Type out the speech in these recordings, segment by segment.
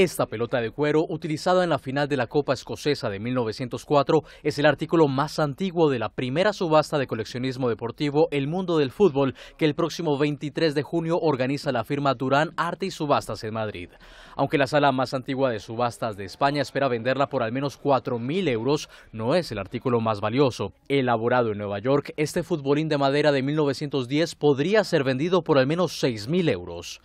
Esta pelota de cuero, utilizada en la final de la Copa Escocesa de 1904, es el artículo más antiguo de la primera subasta de coleccionismo deportivo El Mundo del Fútbol, que el próximo 23 de junio organiza la firma Durán Arte y Subastas en Madrid. Aunque la sala más antigua de subastas de España espera venderla por al menos 4.000 euros, no es el artículo más valioso. Elaborado en Nueva York, este futbolín de madera de 1910 podría ser vendido por al menos 6.000 euros.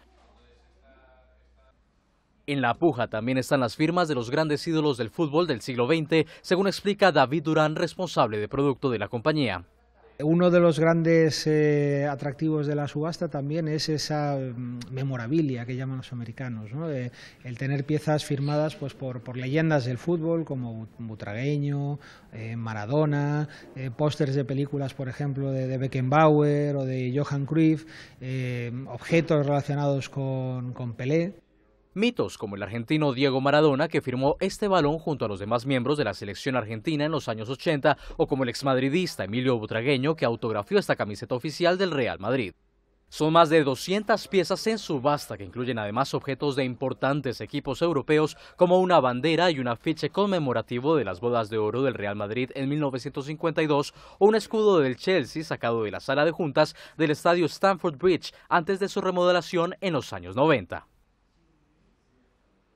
En la puja también están las firmas de los grandes ídolos del fútbol del siglo XX, según explica David Durán, responsable de producto de la compañía. Uno de los grandes eh, atractivos de la subasta también es esa mm, memorabilia que llaman los americanos, eh, el tener piezas firmadas pues, por, leyendas del fútbol como Butragueño, eh, Maradona, pósters de películas, por ejemplo, de, Beckenbauer o de Johan Cruyff, objetos relacionados con Pelé. Mitos como el argentino Diego Maradona, que firmó este balón junto a los demás miembros de la selección argentina en los años 80, o como el exmadridista Emilio Butragueño, que autografió esta camiseta oficial del Real Madrid. Son más de 200 piezas en subasta que incluyen además objetos de importantes equipos europeos como una bandera y un afiche conmemorativo de las bodas de oro del Real Madrid en 1952 o un escudo del Chelsea sacado de la sala de juntas del estadio Stamford Bridge antes de su remodelación en los años 90.